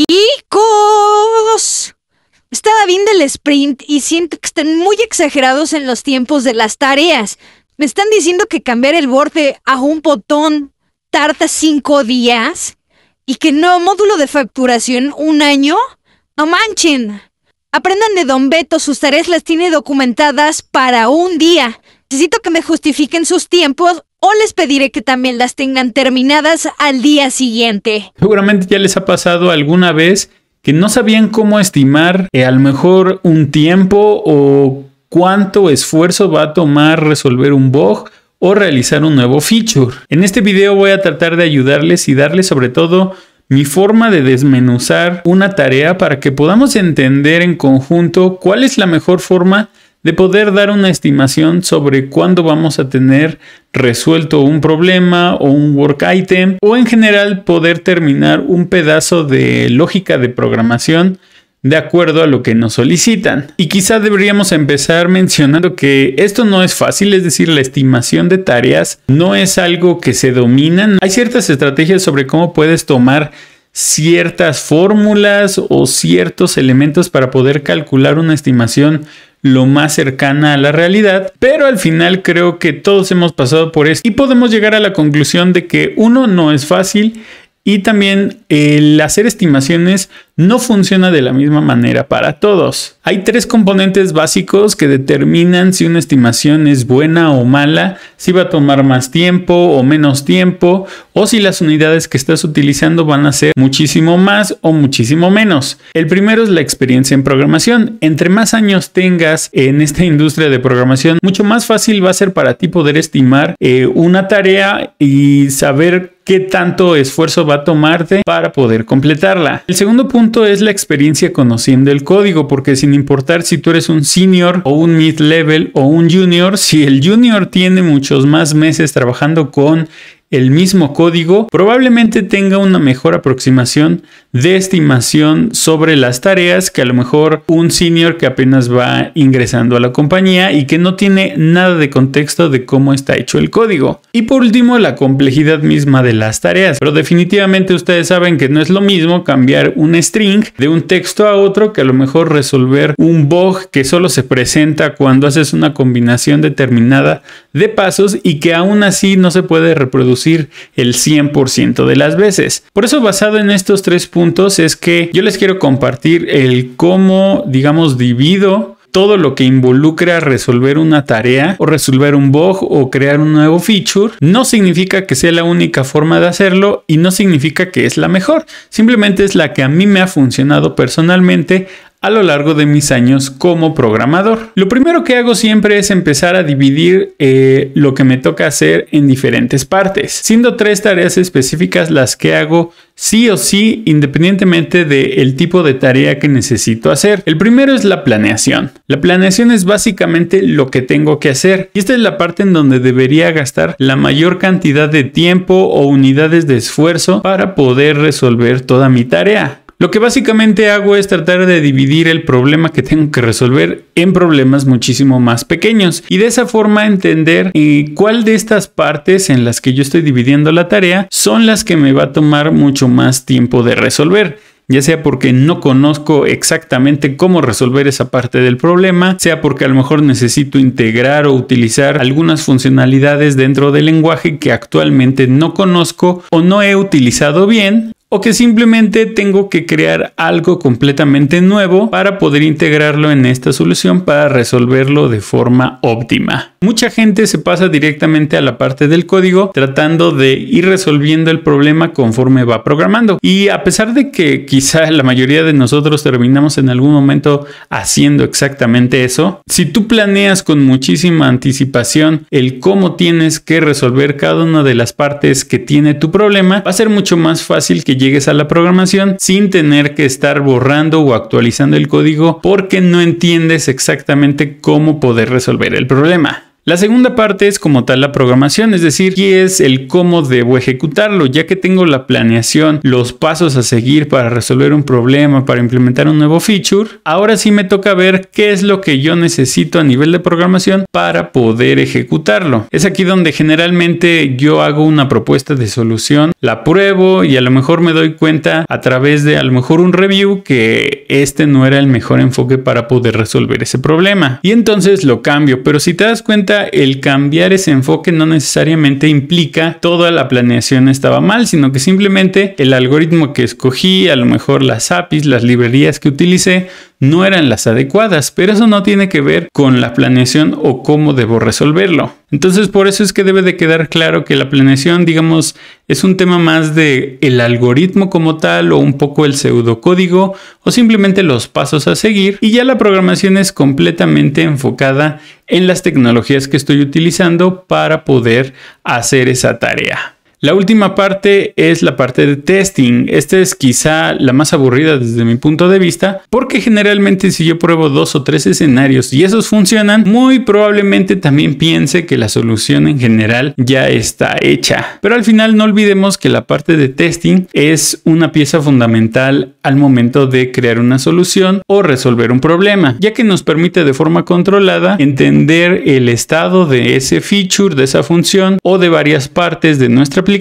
Chicos, estaba viendo el sprint y siento que están muy exagerados en los tiempos de las tareas. Me están diciendo que cambiar el borde a un botón tarda cinco días y que no módulo de facturación un año. No manchen. Aprendan de Don Beto, sus tareas las tiene documentadas para un día. Necesito que me justifiquen sus tiempos o les pediré que también las tengan terminadas al día siguiente. Seguramente ya les ha pasado alguna vez que no sabían cómo estimar eh, a lo mejor un tiempo o cuánto esfuerzo va a tomar resolver un bug o realizar un nuevo feature. En este video voy a tratar de ayudarles y darles sobre todo mi forma de desmenuzar una tarea para que podamos entender en conjunto cuál es la mejor forma de poder dar una estimación sobre cuándo vamos a tener resuelto un problema o un work item o en general poder terminar un pedazo de lógica de programación de acuerdo a lo que nos solicitan. Y quizá deberíamos empezar mencionando que esto no es fácil, es decir, la estimación de tareas no es algo que se dominan. Hay ciertas estrategias sobre cómo puedes tomar ciertas fórmulas o ciertos elementos para poder calcular una estimación lo más cercana a la realidad, pero al final creo que todos hemos pasado por esto y podemos llegar a la conclusión de que uno no es fácil y también el hacer estimaciones no funciona de la misma manera para todos. Hay tres componentes básicos que determinan si una estimación es buena o mala, si va a tomar más tiempo o menos tiempo, o si las unidades que estás utilizando van a ser muchísimo más o muchísimo menos. El primero es la experiencia en programación. Entre más años tengas en esta industria de programación, mucho más fácil va a ser para ti poder estimar eh, una tarea y saber qué tanto esfuerzo va a tomarte para poder completarla. El segundo punto es la experiencia conociendo el código, porque sin importar si tú eres un senior o un mid level o un junior, si el junior tiene muchos más meses trabajando con el mismo código probablemente tenga una mejor aproximación de estimación sobre las tareas que a lo mejor un senior que apenas va ingresando a la compañía y que no tiene nada de contexto de cómo está hecho el código. Y por último, la complejidad misma de las tareas. Pero definitivamente ustedes saben que no es lo mismo cambiar un string de un texto a otro que a lo mejor resolver un bug que solo se presenta cuando haces una combinación determinada de pasos y que aún así no se puede reproducir el 100% de las veces. Por eso basado en estos tres puntos es que yo les quiero compartir el cómo, digamos, divido todo lo que involucra resolver una tarea o resolver un bug o crear un nuevo feature no significa que sea la única forma de hacerlo y no significa que es la mejor. Simplemente es la que a mí me ha funcionado personalmente a lo largo de mis años como programador. Lo primero que hago siempre es empezar a dividir eh, lo que me toca hacer en diferentes partes, siendo tres tareas específicas las que hago sí o sí independientemente del tipo de tarea que necesito hacer. El primero es la planeación. La planeación es básicamente lo que tengo que hacer y esta es la parte en donde debería gastar la mayor cantidad de tiempo o unidades de esfuerzo para poder resolver toda mi tarea. Lo que básicamente hago es tratar de dividir el problema que tengo que resolver en problemas muchísimo más pequeños y de esa forma entender eh, cuál de estas partes en las que yo estoy dividiendo la tarea son las que me va a tomar mucho más tiempo de resolver ya sea porque no conozco exactamente cómo resolver esa parte del problema, sea porque a lo mejor necesito integrar o utilizar algunas funcionalidades dentro del lenguaje que actualmente no conozco o no he utilizado bien, o que simplemente tengo que crear algo completamente nuevo para poder integrarlo en esta solución para resolverlo de forma óptima. Mucha gente se pasa directamente a la parte del código tratando de ir resolviendo el problema conforme va programando y a pesar de que quizá la mayoría de nosotros terminamos en algún momento haciendo exactamente eso, si tú planeas con muchísima anticipación el cómo tienes que resolver cada una de las partes que tiene tu problema, va a ser mucho más fácil que llegues a la programación sin tener que estar borrando o actualizando el código porque no entiendes exactamente cómo poder resolver el problema. La segunda parte es como tal la programación, es decir, qué es el cómo debo ejecutarlo, ya que tengo la planeación, los pasos a seguir para resolver un problema, para implementar un nuevo feature. Ahora sí me toca ver qué es lo que yo necesito a nivel de programación para poder ejecutarlo. Es aquí donde generalmente yo hago una propuesta de solución, la pruebo y a lo mejor me doy cuenta a través de a lo mejor un review que este no era el mejor enfoque para poder resolver ese problema. Y entonces lo cambio, pero si te das cuenta el cambiar ese enfoque no necesariamente implica toda la planeación estaba mal, sino que simplemente el algoritmo que escogí, a lo mejor las APIs, las librerías que utilicé, no eran las adecuadas, pero eso no tiene que ver con la planeación o cómo debo resolverlo. Entonces por eso es que debe de quedar claro que la planeación, digamos, es un tema más de el algoritmo como tal o un poco el pseudocódigo o simplemente los pasos a seguir y ya la programación es completamente enfocada en las tecnologías que estoy utilizando para poder hacer esa tarea. La última parte es la parte de testing. Esta es quizá la más aburrida desde mi punto de vista, porque generalmente si yo pruebo dos o tres escenarios y esos funcionan, muy probablemente también piense que la solución en general ya está hecha. Pero al final no olvidemos que la parte de testing es una pieza fundamental al momento de crear una solución o resolver un problema, ya que nos permite de forma controlada entender el estado de ese feature, de esa función o de varias partes de nuestra aplicación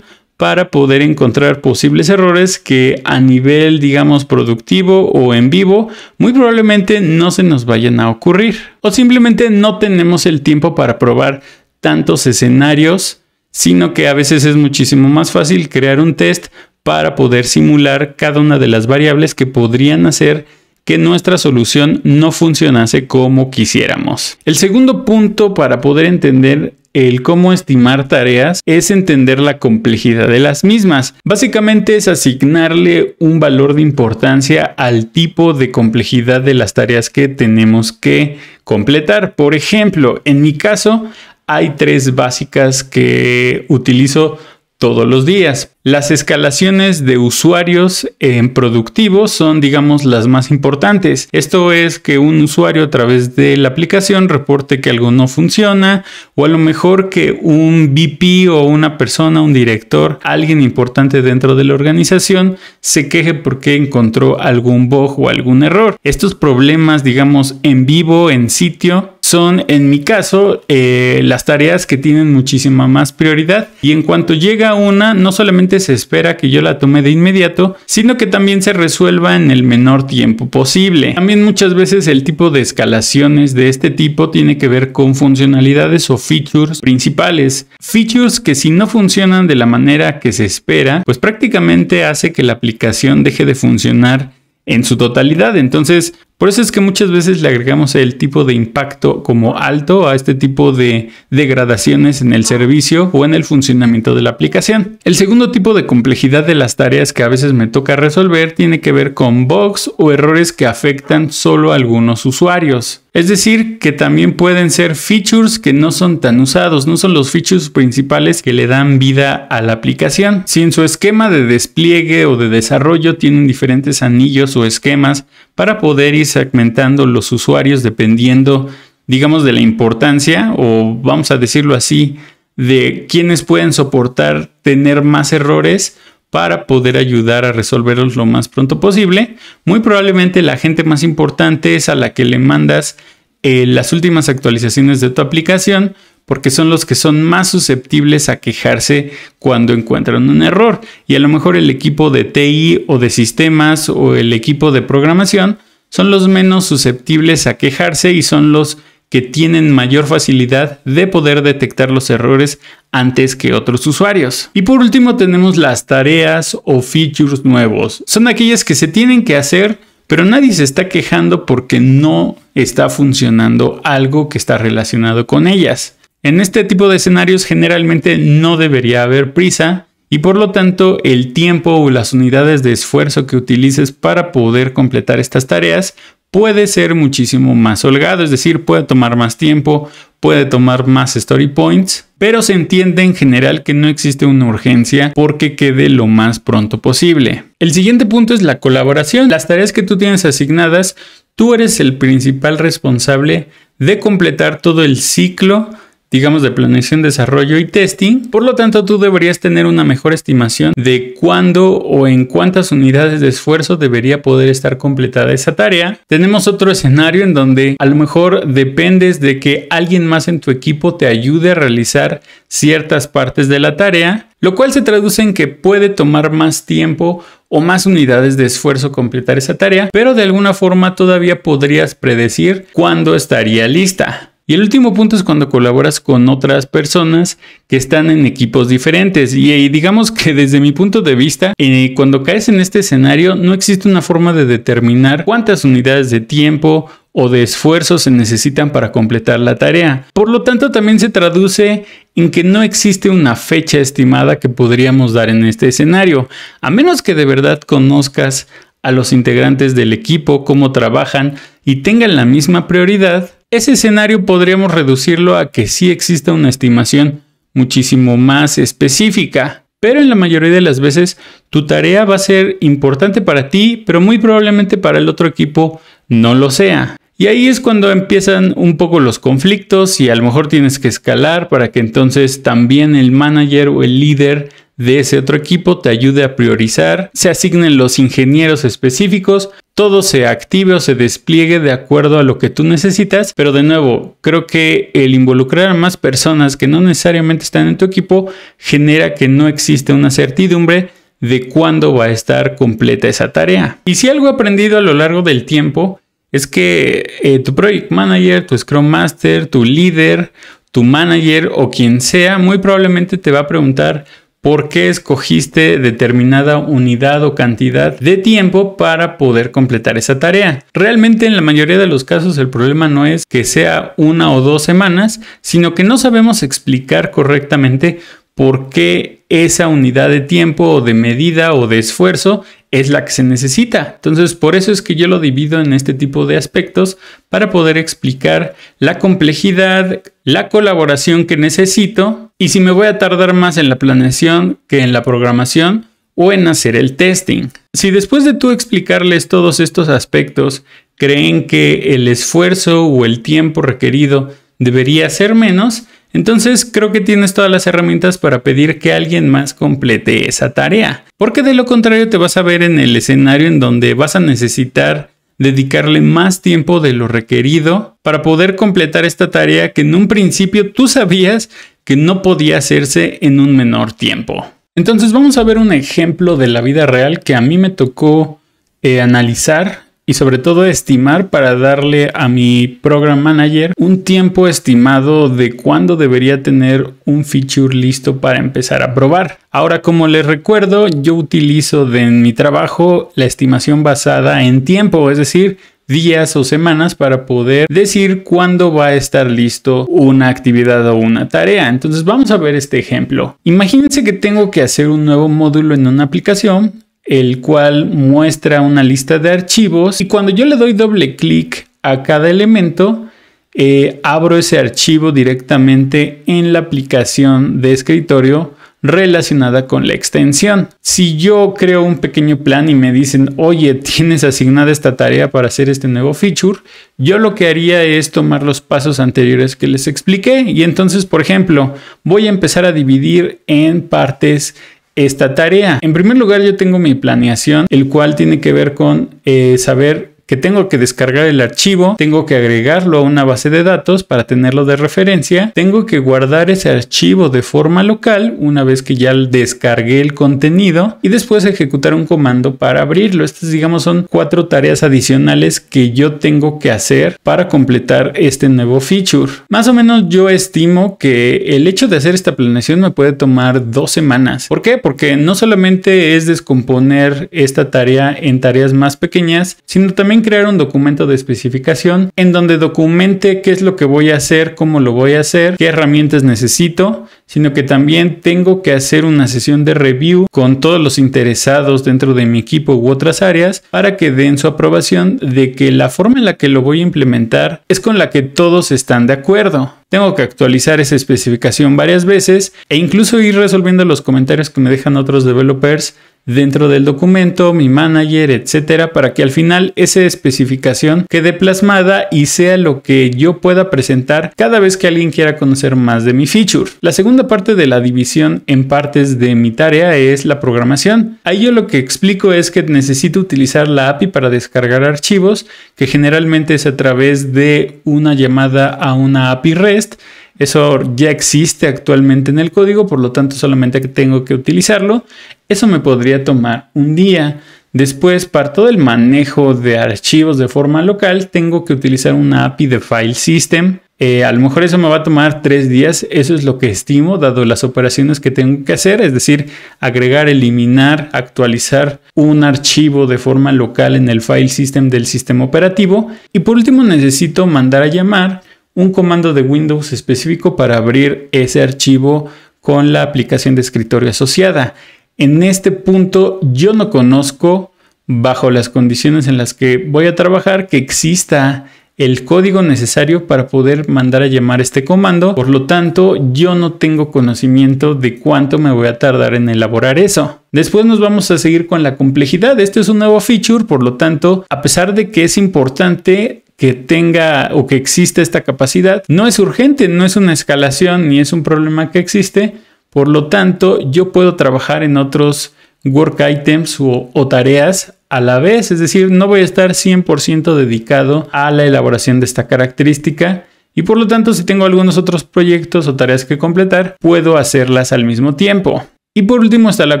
para poder encontrar posibles errores que a nivel, digamos, productivo o en vivo, muy probablemente no se nos vayan a ocurrir. O simplemente no tenemos el tiempo para probar tantos escenarios, sino que a veces es muchísimo más fácil crear un test para poder simular cada una de las variables que podrían hacer que nuestra solución no funcionase como quisiéramos. El segundo punto para poder entender el cómo estimar tareas es entender la complejidad de las mismas. Básicamente es asignarle un valor de importancia al tipo de complejidad de las tareas que tenemos que completar. Por ejemplo, en mi caso hay tres básicas que utilizo todos los días. Las escalaciones de usuarios en productivos son, digamos, las más importantes. Esto es que un usuario a través de la aplicación reporte que algo no funciona o a lo mejor que un VP o una persona, un director, alguien importante dentro de la organización se queje porque encontró algún bug o algún error. Estos problemas, digamos, en vivo, en sitio, son, en mi caso, eh, las tareas que tienen muchísima más prioridad. Y en cuanto llega una, no solamente se espera que yo la tome de inmediato, sino que también se resuelva en el menor tiempo posible. También muchas veces el tipo de escalaciones de este tipo tiene que ver con funcionalidades o features principales. Features que si no funcionan de la manera que se espera, pues prácticamente hace que la aplicación deje de funcionar en su totalidad. Entonces, por eso es que muchas veces le agregamos el tipo de impacto como alto a este tipo de degradaciones en el ah. servicio o en el funcionamiento de la aplicación. El segundo tipo de complejidad de las tareas que a veces me toca resolver tiene que ver con bugs o errores que afectan solo a algunos usuarios. Es decir, que también pueden ser features que no son tan usados, no son los features principales que le dan vida a la aplicación. Si en su esquema de despliegue o de desarrollo tienen diferentes anillos o esquemas para poder ir segmentando los usuarios dependiendo, digamos, de la importancia o vamos a decirlo así, de quienes pueden soportar tener más errores para poder ayudar a resolverlos lo más pronto posible. Muy probablemente la gente más importante es a la que le mandas eh, las últimas actualizaciones de tu aplicación porque son los que son más susceptibles a quejarse cuando encuentran un error. Y a lo mejor el equipo de TI o de sistemas o el equipo de programación son los menos susceptibles a quejarse y son los que tienen mayor facilidad de poder detectar los errores antes que otros usuarios. Y por último tenemos las tareas o features nuevos. Son aquellas que se tienen que hacer pero nadie se está quejando porque no está funcionando algo que está relacionado con ellas. En este tipo de escenarios generalmente no debería haber prisa y por lo tanto el tiempo o las unidades de esfuerzo que utilices para poder completar estas tareas puede ser muchísimo más holgado, es decir, puede tomar más tiempo, puede tomar más story points, pero se entiende en general que no existe una urgencia porque quede lo más pronto posible. El siguiente punto es la colaboración. Las tareas que tú tienes asignadas, tú eres el principal responsable de completar todo el ciclo digamos, de planeación, desarrollo y testing. Por lo tanto, tú deberías tener una mejor estimación de cuándo o en cuántas unidades de esfuerzo debería poder estar completada esa tarea. Tenemos otro escenario en donde a lo mejor dependes de que alguien más en tu equipo te ayude a realizar ciertas partes de la tarea, lo cual se traduce en que puede tomar más tiempo o más unidades de esfuerzo completar esa tarea, pero de alguna forma todavía podrías predecir cuándo estaría lista. Y el último punto es cuando colaboras con otras personas que están en equipos diferentes. Y, digamos que desde mi punto de vista, eh, cuando caes en este escenario, no existe una forma de determinar cuántas unidades de tiempo o de esfuerzo se necesitan para completar la tarea. Por lo tanto, también se traduce en que no existe una fecha estimada que podríamos dar en este escenario, a menos que de verdad conozcas a los integrantes del equipo, cómo trabajan y tengan la misma prioridad ese escenario podríamos reducirlo a que sí exista una estimación muchísimo más específica, pero en la mayoría de las veces tu tarea va a ser importante para ti, pero muy probablemente para el otro equipo no lo sea. Y ahí es cuando empiezan un poco los conflictos y a lo mejor tienes que escalar para que entonces también el manager o el líder de ese otro equipo te ayude a priorizar, se asignen los ingenieros específicos todo se active o se despliegue de acuerdo a lo que tú necesitas. Pero de nuevo, creo que el involucrar a más personas que no necesariamente están en tu equipo genera que no existe una certidumbre de cuándo va a estar completa esa tarea. Y si algo he aprendido a lo largo del tiempo es que eh, tu project manager, tu scrum master, tu líder, tu manager o quien sea, muy probablemente te va a preguntar por qué escogiste determinada unidad o cantidad de tiempo para poder completar esa tarea. Realmente en la mayoría de los casos el problema no es que sea una o dos semanas, sino que no sabemos explicar correctamente por qué esa unidad de tiempo o de medida o de esfuerzo es la que se necesita. Entonces, por eso es que yo lo divido en este tipo de aspectos para poder explicar la complejidad, la colaboración que necesito y si me voy a tardar más en la planeación que en la programación o en hacer el testing. Si después de tú explicarles todos estos aspectos creen que el esfuerzo o el tiempo requerido debería ser menos, entonces creo que tienes todas las herramientas para pedir que alguien más complete esa tarea, porque de lo contrario te vas a ver en el escenario en donde vas a necesitar dedicarle más tiempo de lo requerido para poder completar esta tarea que en un principio tú sabías que no podía hacerse en un menor tiempo. Entonces vamos a ver un ejemplo de la vida real que a mí me tocó eh, analizar y sobre todo estimar para darle a mi program manager un tiempo estimado de cuándo debería tener un feature listo para empezar a probar. Ahora como les recuerdo, yo utilizo de mi trabajo la estimación basada en tiempo, es decir, días o semanas para poder decir cuándo va a estar listo una actividad o una tarea. Entonces vamos a ver este ejemplo. Imagínense que tengo que hacer un nuevo módulo en una aplicación el cual muestra una lista de archivos y cuando yo le doy doble clic a cada elemento, eh, abro ese archivo directamente en la aplicación de escritorio relacionada con la extensión. Si yo creo un pequeño plan y me dicen, oye, tienes asignada esta tarea para hacer este nuevo feature, yo lo que haría es tomar los pasos anteriores que les expliqué y entonces, por ejemplo, voy a empezar a dividir en partes esta tarea. En primer lugar, yo tengo mi planeación, el cual tiene que ver con eh, saber tengo que descargar el archivo, tengo que agregarlo a una base de datos para tenerlo de referencia, tengo que guardar ese archivo de forma local una vez que ya descargué el contenido y después ejecutar un comando para abrirlo. Estas digamos son cuatro tareas adicionales que yo tengo que hacer para completar este nuevo feature. Más o menos yo estimo que el hecho de hacer esta planeación me puede tomar dos semanas. ¿Por qué? Porque no solamente es descomponer esta tarea en tareas más pequeñas, sino también crear un documento de especificación en donde documente qué es lo que voy a hacer, cómo lo voy a hacer, qué herramientas necesito, sino que también tengo que hacer una sesión de review con todos los interesados dentro de mi equipo u otras áreas para que den su aprobación de que la forma en la que lo voy a implementar es con la que todos están de acuerdo. Tengo que actualizar esa especificación varias veces e incluso ir resolviendo los comentarios que me dejan otros developers dentro del documento, mi manager, etcétera, para que al final esa especificación quede plasmada y sea lo que yo pueda presentar cada vez que alguien quiera conocer más de mi feature. La segunda parte de la división en partes de mi tarea es la programación. Ahí yo lo que explico es que necesito utilizar la API para descargar archivos, que generalmente es a través de una llamada a una API REST eso ya existe actualmente en el código, por lo tanto solamente tengo que utilizarlo. Eso me podría tomar un día. Después, para todo el manejo de archivos de forma local, tengo que utilizar una API de File System. Eh, a lo mejor eso me va a tomar tres días, eso es lo que estimo, dado las operaciones que tengo que hacer, es decir, agregar, eliminar, actualizar un archivo de forma local en el file system del sistema operativo. Y por último necesito mandar a llamar un comando de Windows específico para abrir ese archivo con la aplicación de escritorio asociada. En este punto yo no conozco, bajo las condiciones en las que voy a trabajar, que exista el código necesario para poder mandar a llamar este comando. Por lo tanto, yo no tengo conocimiento de cuánto me voy a tardar en elaborar eso. Después nos vamos a seguir con la complejidad. Este es un nuevo feature, por lo tanto, a pesar de que es importante, que tenga o que exista esta capacidad. No es urgente, no es una escalación ni es un problema que existe. Por lo tanto, yo puedo trabajar en otros work items o, o tareas a la vez. Es decir, no voy a estar 100% dedicado a la elaboración de esta característica. Y por lo tanto, si tengo algunos otros proyectos o tareas que completar, puedo hacerlas al mismo tiempo. Y por último está la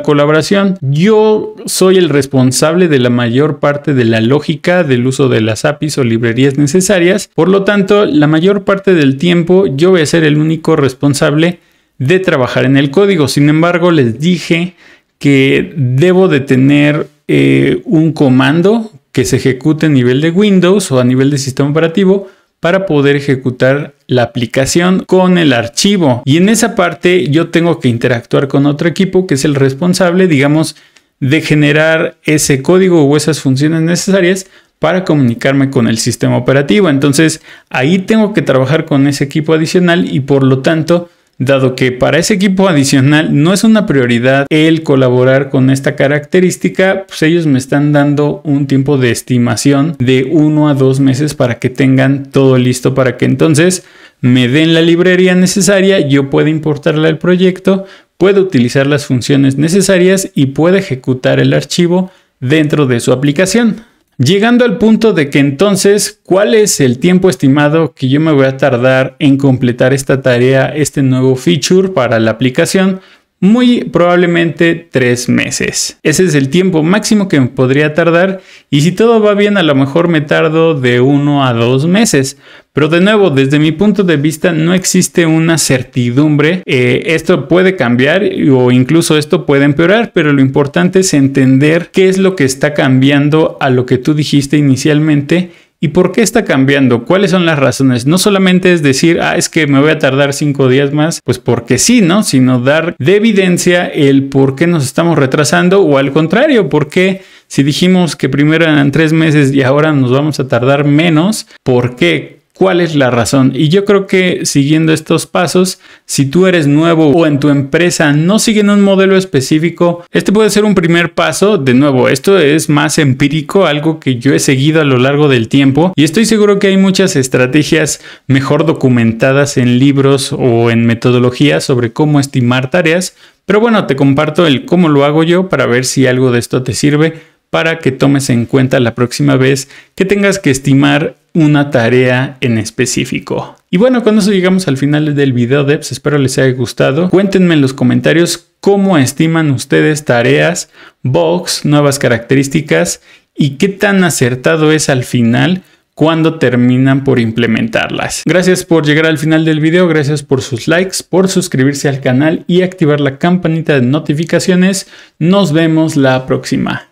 colaboración. Yo soy el responsable de la mayor parte de la lógica del uso de las APIs o librerías necesarias. Por lo tanto, la mayor parte del tiempo yo voy a ser el único responsable de trabajar en el código. Sin embargo, les dije que debo de tener eh, un comando que se ejecute a nivel de Windows o a nivel de sistema operativo para poder ejecutar la aplicación con el archivo. Y en esa parte yo tengo que interactuar con otro equipo que es el responsable, digamos, de generar ese código o esas funciones necesarias para comunicarme con el sistema operativo. Entonces ahí tengo que trabajar con ese equipo adicional y por lo tanto dado que para ese equipo adicional no es una prioridad el colaborar con esta característica, pues ellos me están dando un tiempo de estimación de uno a dos meses para que tengan todo listo para que entonces me den la librería necesaria, yo pueda importarla al proyecto, pueda utilizar las funciones necesarias y pueda ejecutar el archivo dentro de su aplicación. Llegando al punto de que entonces, ¿cuál es el tiempo estimado que yo me voy a tardar en completar esta tarea, este nuevo feature para la aplicación? muy probablemente tres meses. Ese es el tiempo máximo que podría tardar y si todo va bien a lo mejor me tardo de uno a dos meses. Pero de nuevo, desde mi punto de vista no existe una certidumbre. Eh, esto puede cambiar o incluso esto puede empeorar, pero lo importante es entender qué es lo que está cambiando a lo que tú dijiste inicialmente ¿Y por qué está cambiando? ¿Cuáles son las razones? No solamente es decir, ah, es que me voy a tardar cinco días más, pues porque sí, ¿no? Sino dar de evidencia el por qué nos estamos retrasando o al contrario, por qué si dijimos que primero eran tres meses y ahora nos vamos a tardar menos, ¿por qué? cuál es la razón. Y yo creo que siguiendo estos pasos, si tú eres nuevo o en tu empresa no siguen un modelo específico, este puede ser un primer paso. De nuevo, esto es más empírico, algo que yo he seguido a lo largo del tiempo y estoy seguro que hay muchas estrategias mejor documentadas en libros o en metodologías sobre cómo estimar tareas. Pero bueno, te comparto el cómo lo hago yo para ver si algo de esto te sirve para que tomes en cuenta la próxima vez que tengas que estimar una tarea en específico. Y bueno, con eso llegamos al final del video, Devs. Espero les haya gustado. Cuéntenme en los comentarios cómo estiman ustedes tareas, bugs, nuevas características y qué tan acertado es al final cuando terminan por implementarlas. Gracias por llegar al final del video, gracias por sus likes, por suscribirse al canal y activar la campanita de notificaciones. Nos vemos la próxima.